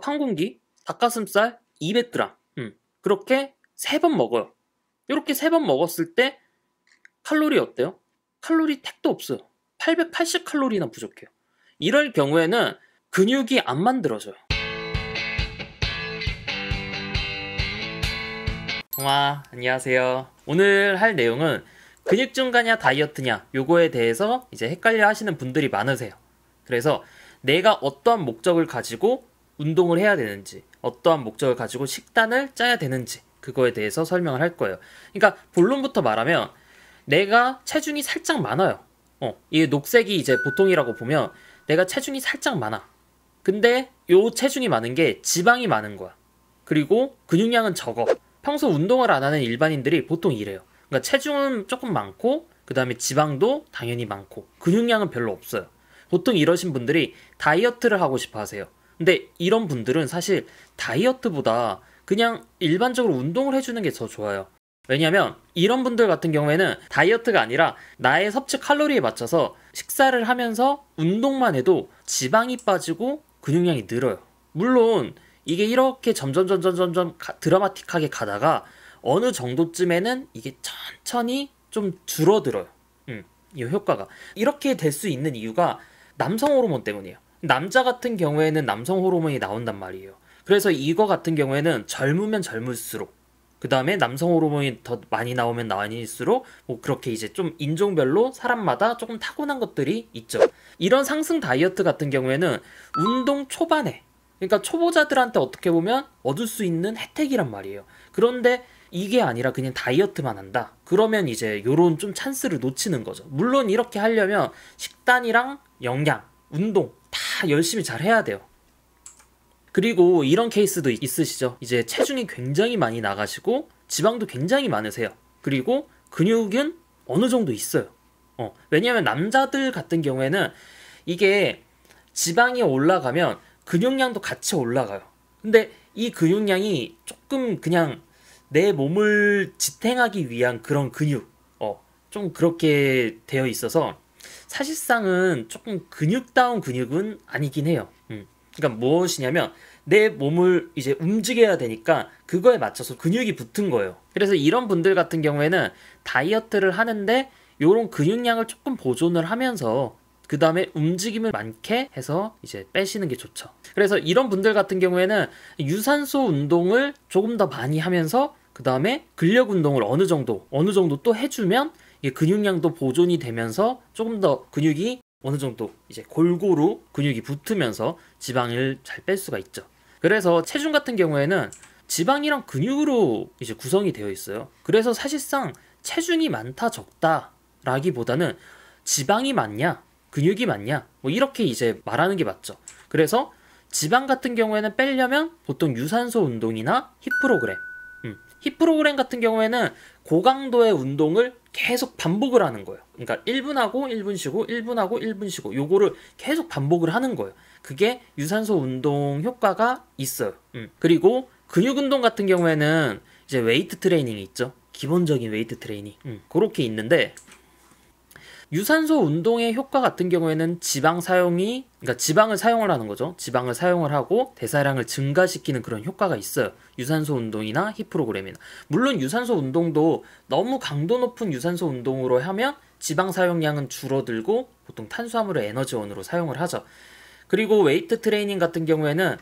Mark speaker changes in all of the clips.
Speaker 1: 밥 한 공기, 닭가슴살 200g. 음, 그렇게 세 번 먹어요. 이렇게 세 번 먹었을 때 칼로리 어때요? 칼로리 택도 없어요. 880칼로리나 부족해요. 이럴 경우에는 근육이 안 만들어져요. 동아, 안녕하세요. 오늘 할 내용은 근육증가냐 다이어트냐 요거에 대해서 이제 헷갈려 하시는 분들이 많으세요. 그래서 내가 어떠한 목적을 가지고 운동을 해야 되는지, 어떠한 목적을 가지고 식단을 짜야 되는지, 그거에 대해서 설명을 할 거예요. 그러니까 본론부터 말하면 내가 체중이 살짝 많아요. 어, 이 녹색이 이제 보통이라고 보면 내가 체중이 살짝 많아. 근데 요 체중이 많은 게 지방이 많은 거야. 그리고 근육량은 적어. 평소 운동을 안 하는 일반인들이 보통 이래요. 그러니까 체중은 조금 많고 그 다음에 지방도 당연히 많고 근육량은 별로 없어요. 보통 이러신 분들이 다이어트를 하고 싶어 하세요. 근데 이런 분들은 사실 다이어트보다 그냥 일반적으로 운동을 해주는 게 더 좋아요. 왜냐하면 이런 분들 같은 경우에는 다이어트가 아니라 나의 섭취 칼로리에 맞춰서 식사를 하면서 운동만 해도 지방이 빠지고 근육량이 늘어요. 물론 이게 이렇게 점점 점점 점점 드라마틱하게 가다가 어느 정도쯤에는 이게 천천히 좀 줄어들어요. 음, 이 효과가 이렇게 될 수 있는 이유가 남성 호르몬 때문이에요. 남자 같은 경우에는 남성 호르몬이 나온단 말이에요. 그래서 이거 같은 경우에는 젊으면 젊을수록 그 다음에 남성 호르몬이 더 많이 나오면 나올수록 뭐 그렇게 이제 좀 인종별로 사람마다 조금 타고난 것들이 있죠. 이런 상승 다이어트 같은 경우에는 운동 초반에 그러니까 초보자들한테 어떻게 보면 얻을 수 있는 혜택이란 말이에요. 그런데 이게 아니라 그냥 다이어트만 한다. 그러면 이제 요런 좀 찬스를 놓치는 거죠. 물론 이렇게 하려면 식단이랑 영양, 운동 열심히 잘 해야 돼요. 그리고 이런 케이스도 있으시죠. 이제 체중이 굉장히 많이 나가시고 지방도 굉장히 많으세요. 그리고 근육은 어느 정도 있어요. 어, 왜냐하면 남자들 같은 경우에는 이게 지방이 올라가면 근육량도 같이 올라가요. 근데 이 근육량이 조금 그냥 내 몸을 지탱하기 위한 그런 근육, 어, 좀 그렇게 되어 있어서 사실상은 조금 근육다운 근육은 아니긴 해요. 음. 그러니까 무엇이냐면 내 몸을 이제 움직여야 되니까 그거에 맞춰서 근육이 붙은 거예요. 그래서 이런 분들 같은 경우에는 다이어트를 하는데 요런 근육량을 조금 보존을 하면서 그 다음에 움직임을 많게 해서 이제 빼시는 게 좋죠. 그래서 이런 분들 같은 경우에는 유산소 운동을 조금 더 많이 하면서 그 다음에 근력 운동을 어느 정도, 어느 정도 또 해주면 근육량도 보존이 되면서 조금 더 근육이 어느 정도 이제 골고루 근육이 붙으면서 지방을 잘 뺄 수가 있죠. 그래서 체중 같은 경우에는 지방이랑 근육으로 이제 구성이 되어 있어요. 그래서 사실상 체중이 많다 적다라기보다는 지방이 많냐 근육이 많냐 뭐 이렇게 이제 말하는 게 맞죠. 그래서 지방 같은 경우에는 빼려면 보통 유산소 운동이나 힙 프로그램 히 프로그램 같은 경우에는 고강도의 운동을 계속 반복을 하는 거예요. 그러니까 1분 하고 1분 쉬고 1분 하고 1분 쉬고 요거를 계속 반복을 하는 거예요. 그게 유산소 운동 효과가 있어요. 음. 그리고 근육 운동 같은 경우에는 이제 웨이트 트레이닝이 있죠. 기본적인 웨이트 트레이닝. 음. 그렇게 있는데 유산소 운동의 효과 같은 경우에는 지방 사용이 그러니까 지방을 사용을 하는 거죠. 지방을 사용을 하고 대사량을 증가시키는 그런 효과가 있어요. 유산소 운동이나 히 프로그램이나 물론 유산소 운동도 너무 강도 높은 유산소 운동으로 하면 지방 사용량은 줄어들고 보통 탄수화물을 에너지원으로 사용을 하죠. 그리고 웨이트 트레이닝 같은 경우에는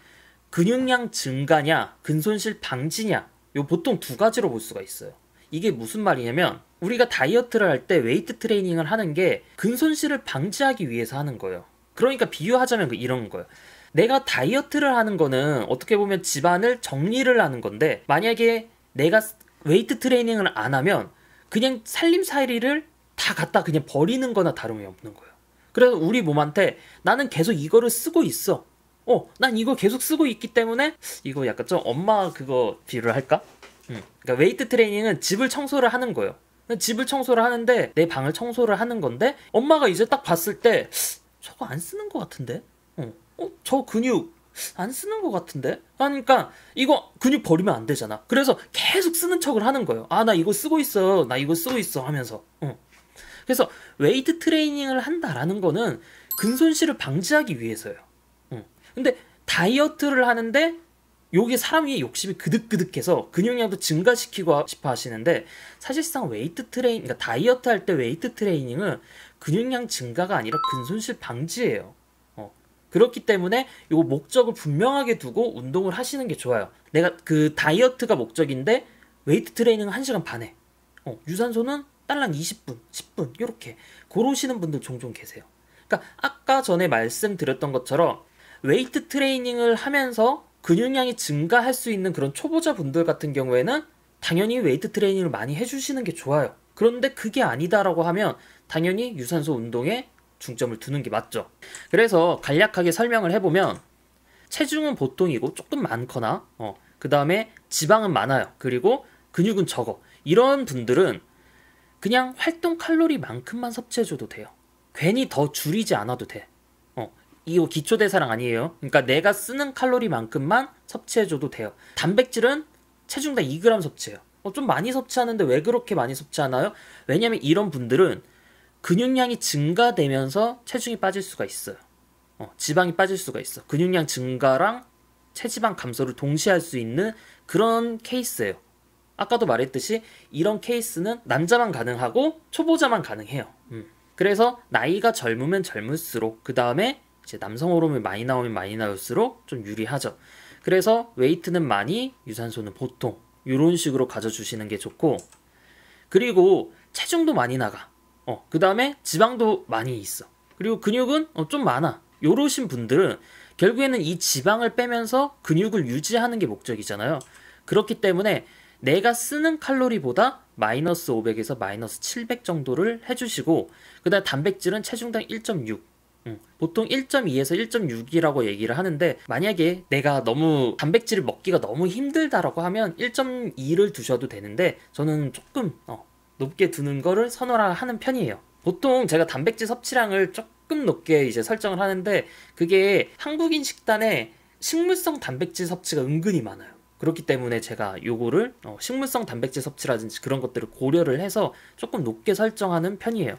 Speaker 1: 근육량 증가냐 근손실 방지냐 요 보통 두 가지로 볼 수가 있어요. 이게 무슨 말이냐면 우리가 다이어트를 할 때 웨이트 트레이닝을 하는 게 근손실을 방지하기 위해서 하는 거예요. 그러니까 비유하자면 그 이런 거예요. 내가 다이어트를 하는 거는 어떻게 보면 집안을 정리를 하는 건데 만약에 내가 웨이트 트레이닝을 안 하면 그냥 살림살이를 다 갖다 그냥 버리는 거나 다름이 없는 거예요. 그래서 우리 몸한테 나는 계속 이거를 쓰고 있어. 어, 난 이거 계속 쓰고 있기 때문에 이거 약간 좀 엄마 그거 비유를 할까? 음. 그러니까 웨이트 트레이닝은 집을 청소를 하는 거예요. 집을 청소를 하는데 내 방을 청소를 하는 건데 엄마가 이제 딱 봤을 때 저거 안 쓰는 것 같은데 어, 어저 근육 안 쓰는 것 같은데? 하니까 그러니까 이거 근육 버리면 안 되잖아. 그래서 계속 쓰는 척을 하는 거예요. 아, 나 이거 쓰고 있어. 나 이거 쓰고 있어. 하면서. 어. 그래서 웨이트 트레이닝을 한다라는 거는 근손실을 방지하기 위해서예요. 어. 근데 다이어트를 하는데 요게 사람의 욕심이 그득그득해서 근육량도 증가시키고 싶어 하시는데 사실상 웨이트 트레이닝, 그러니까 다이어트 할 때 웨이트 트레이닝은 근육량 증가가 아니라 근손실 방지예요. 어. 그렇기 때문에 요 목적을 분명하게 두고 운동을 하시는 게 좋아요. 내가 그 다이어트가 목적인데 웨이트 트레이닝은 1시간 반에 어, 유산소는 딸랑 20분, 10분 이렇게 고르시는 분들 종종 계세요. 그러니까 아까 전에 말씀드렸던 것처럼 웨이트 트레이닝을 하면서 근육량이 증가할 수 있는 그런 초보자분들 같은 경우에는 당연히 웨이트 트레이닝을 많이 해주시는 게 좋아요. 그런데 그게 아니다라고 하면 당연히 유산소 운동에 중점을 두는 게 맞죠. 그래서 간략하게 설명을 해보면 체중은 보통이고 조금 많거나 어, 그 다음에 지방은 많아요. 그리고 근육은 적어. 이런 분들은 그냥 활동 칼로리만큼만 섭취해줘도 돼요. 괜히 더 줄이지 않아도 돼. 이거 기초 대사랑 아니에요. 그러니까 내가 쓰는 칼로리만큼만 섭취해줘도 돼요. 단백질은 체중당 2g 섭취해요. 어, 좀 많이 섭취하는데 왜 그렇게 많이 섭취하나요? 왜냐면 이런 분들은 근육량이 증가되면서 체중이 빠질 수가 있어요. 어, 지방이 빠질 수가 있어. 근육량 증가랑 체지방 감소를 동시에 할 수 있는 그런 케이스예요. 아까도 말했듯이 이런 케이스는 남자만 가능하고 초보자만 가능해요. 음. 그래서 나이가 젊으면 젊을수록 그 다음에 이제 남성 호르몬이 많이 나오면 많이 나올수록 좀 유리하죠. 그래서 웨이트는 많이, 유산소는 보통 이런 식으로 가져주시는 게 좋고 그리고 체중도 많이 나가. 어, 그 다음에 지방도 많이 있어. 그리고 근육은 어, 좀 많아. 요러신 분들은 결국에는 이 지방을 빼면서 근육을 유지하는 게 목적이잖아요. 그렇기 때문에 내가 쓰는 칼로리보다 마이너스 500에서 마이너스 700 정도를 해주시고 그 다음 단백질은 체중당 1.6 음. 보통 1.2에서 1.6이라고 얘기를 하는데 만약에 내가 너무 단백질을 먹기가 너무 힘들다라고 하면 1.2를 두셔도 되는데 저는 조금 어, 높게 두는 거를 선호하는 편이에요. 보통 제가 단백질 섭취량을 조금 높게 이제 설정을 하는데 그게 한국인 식단에 식물성 단백질 섭취가 은근히 많아요. 그렇기 때문에 제가 요거를 어, 식물성 단백질 섭취라든지 그런 것들을 고려를 해서 조금 높게 설정하는 편이에요.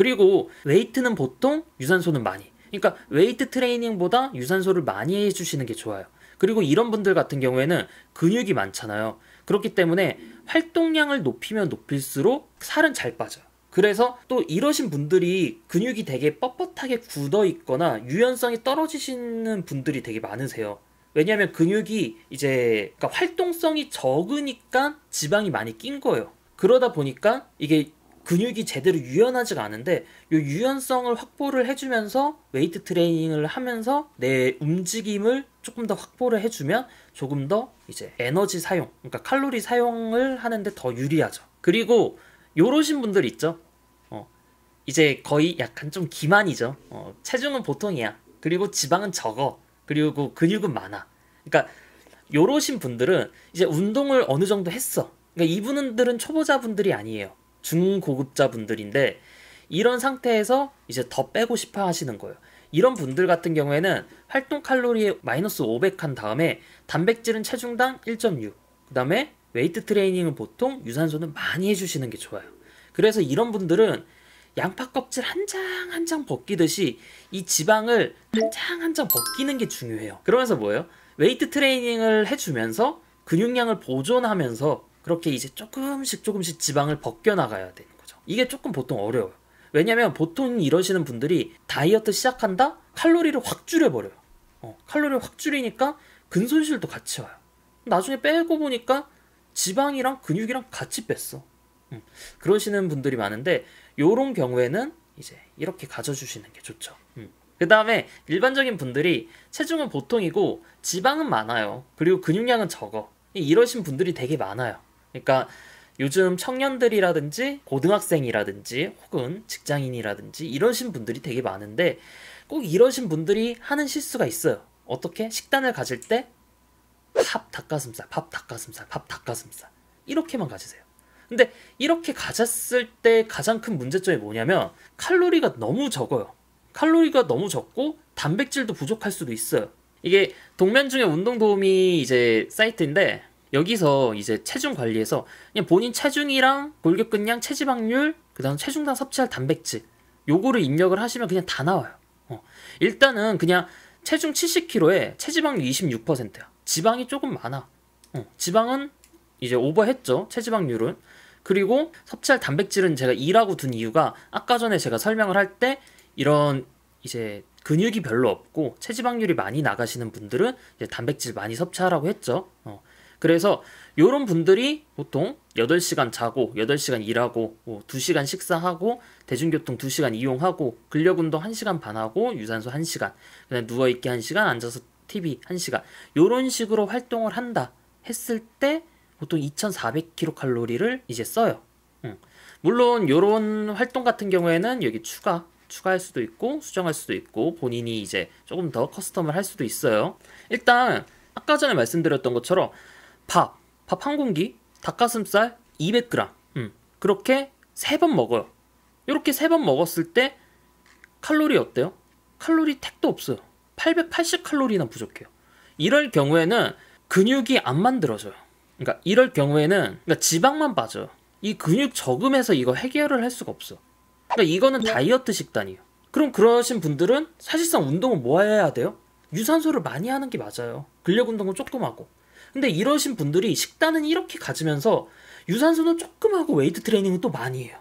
Speaker 1: 그리고 웨이트는 보통 유산소는 많이. 그러니까 웨이트 트레이닝보다 유산소를 많이 해주시는 게 좋아요. 그리고 이런 분들 같은 경우에는 근육이 많잖아요. 그렇기 때문에 활동량을 높이면 높일수록 살은 잘 빠져요. 그래서 또 이러신 분들이 근육이 되게 뻣뻣하게 굳어 있거나 유연성이 떨어지시는 분들이 되게 많으세요. 왜냐하면 근육이 이제 그러니까 활동성이 적으니까 지방이 많이 낀 거예요. 그러다 보니까 이게 근육이 제대로 유연하지가 않은데 이 유연성을 확보를 해주면서 웨이트 트레이닝을 하면서 내 움직임을 조금 더 확보를 해주면 조금 더 이제 에너지 사용, 그러니까 칼로리 사용을 하는데 더 유리하죠. 그리고 요러신 분들 있죠. 어, 이제 거의 약간 좀 기만이죠. 어, 체중은 보통이야. 그리고 지방은 적어. 그리고 근육은 많아. 그러니까 요러신 분들은 이제 운동을 어느 정도 했어. 그러니까 이분들은 초보자분들이 아니에요. 중고급자 분들인데 이런 상태에서 이제 더 빼고 싶어 하시는 거예요. 이런 분들 같은 경우에는 활동 칼로리에 마이너스 500 한 다음에 단백질은 체중당 1.6, 그 다음에 웨이트 트레이닝은 보통 유산소는 많이 해주시는 게 좋아요. 그래서 이런 분들은 양파 껍질 한 장 한장 한 장 벗기듯이 이 지방을 한 장 한 장 벗기는 게 중요해요. 그러면서 뭐예요? 웨이트 트레이닝을 해주면서 근육량을 보존하면서 그렇게 이제 조금씩 조금씩 지방을 벗겨나가야 되는 거죠. 이게 조금 보통 어려워요. 왜냐면 보통 이러시는 분들이 다이어트 시작한다? 칼로리를 확 줄여버려요. 어, 칼로리를 확 줄이니까 근손실도 같이 와요. 나중에 빼고 보니까 지방이랑 근육이랑 같이 뺐어. 음, 그러시는 분들이 많은데 요런 경우에는 이제 이렇게 가져주시는 게 좋죠. 음. 그 다음에 일반적인 분들이 체중은 보통이고 지방은 많아요. 그리고 근육량은 적어. 이러신 분들이 되게 많아요. 그러니까 요즘 청년들이라든지 고등학생이라든지 혹은 직장인이라든지 이러신 분들이 되게 많은데 꼭 이러신 분들이 하는 실수가 있어요. 어떻게? 식단을 가질 때 밥 닭가슴살, 밥 닭가슴살, 밥 닭가슴살 이렇게만 가지세요. 근데 이렇게 가졌을 때 가장 큰 문제점이 뭐냐면 칼로리가 너무 적어요. 칼로리가 너무 적고 단백질도 부족할 수도 있어요. 이게 동면 중에 운동 도우미 이제 사이트인데 여기서 이제 체중 관리에서 그냥 본인 체중이랑 골격근량, 체지방률, 그다음 체중당 섭취할 단백질 요거를 입력을 하시면 그냥 다 나와요. 어. 일단은 그냥 체중 70kg에 체지방률 26%야. 지방이 조금 많아. 어. 지방은 이제 오버했죠. 체지방률은. 그리고 섭취할 단백질은 제가 2라고 둔 이유가 아까 전에 제가 설명을 할 때 이런 이제 근육이 별로 없고 체지방률이 많이 나가시는 분들은 이제 단백질 많이 섭취하라고 했죠. 어. 그래서 요런 분들이 보통 8시간 자고 8시간 일하고 뭐 2시간 식사하고 대중교통 2시간 이용하고 근력운동 1시간 반 하고 유산소 1시간 그냥 누워있기 1시간 앉아서 TV 1시간 요런 식으로 활동을 한다 했을 때 보통 2400kcal를 이제 써요 응. 물론 요런 활동 같은 경우에는 여기 추가 추가할 수도 있고 수정할 수도 있고 본인이 이제 조금 더 커스텀을 할 수도 있어요 일단 아까 전에 말씀드렸던 것처럼 밥, 밥 한 공기, 닭가슴살 200g. 음, 그렇게 세 번 먹어요. 이렇게 세 번 먹었을 때 칼로리 어때요? 칼로리 택도 없어요. 880칼로리나 부족해요. 이럴 경우에는 근육이 안 만들어져요. 그러니까 이럴 경우에는 그러니까 지방만 빠져요. 이 근육 저금해서 이거 해결을 할 수가 없어. 그러니까 이거는 네. 다이어트 식단이에요. 그럼 그러신 분들은 사실상 운동을뭐 해야 돼요? 유산소를 많이 하는 게 맞아요. 근력 운동은 조금 하고 근데 이러신 분들이 식단은 이렇게 가지면서 유산소는 조금 하고 웨이트 트레이닝은 또 많이 해요.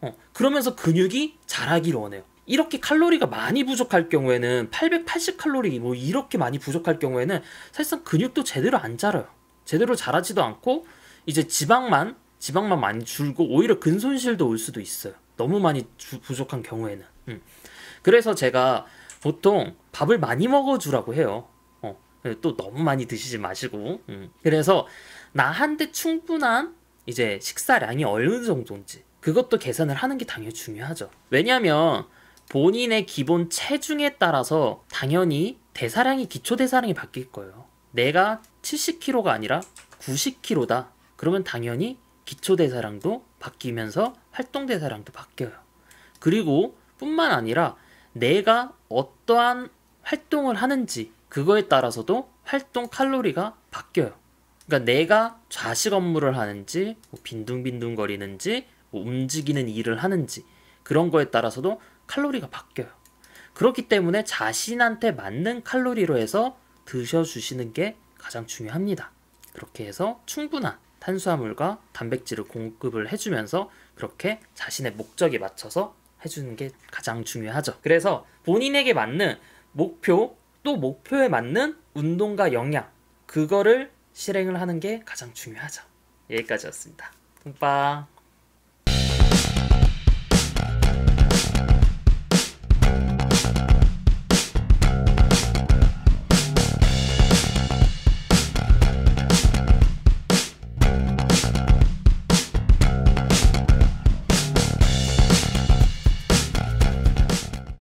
Speaker 1: 어, 그러면서 근육이 자라기를 원해요. 이렇게 칼로리가 많이 부족할 경우에는 880 칼로리 뭐 이렇게 많이 부족할 경우에는 사실상 근육도 제대로 안 자라요. 제대로 자라지도 않고 이제 지방만 지방만 많이 줄고 오히려 근손실도 올 수도 있어요. 너무 많이 주, 부족한 경우에는. 음. 그래서 제가 보통 밥을 많이 먹어주라고 해요. 예, 또 너무 많이 드시지 마시고 음. 그래서 나한테 충분한 이제 식사량이 어느 정도인지 그것도 계산을 하는 게 당연히 중요하죠 왜냐하면 본인의 기본 체중에 따라서 당연히 대사량이 기초 대사량이 바뀔 거예요 내가 70kg가 아니라 90kg다 그러면 당연히 기초 대사량도 바뀌면서 활동 대사량도 바뀌어요 그리고 뿐만 아니라 내가 어떠한 활동을 하는지 그거에 따라서도 활동 칼로리가 바뀌어요. 그러니까 내가 좌식 업무를 하는지 뭐 빈둥빈둥거리는지 뭐 움직이는 일을 하는지 그런 거에 따라서도 칼로리가 바뀌어요. 그렇기 때문에 자신한테 맞는 칼로리로 해서 드셔주시는 게 가장 중요합니다. 그렇게 해서 충분한 탄수화물과 단백질을 공급을 해주면서 그렇게 자신의 목적에 맞춰서 해주는 게 가장 중요하죠. 그래서 본인에게 맞는 목표, 또 목표에 맞는 운동과 영양 그거를 실행을 하는 게 가장 중요하죠. 여기까지였습니다. 뿜빵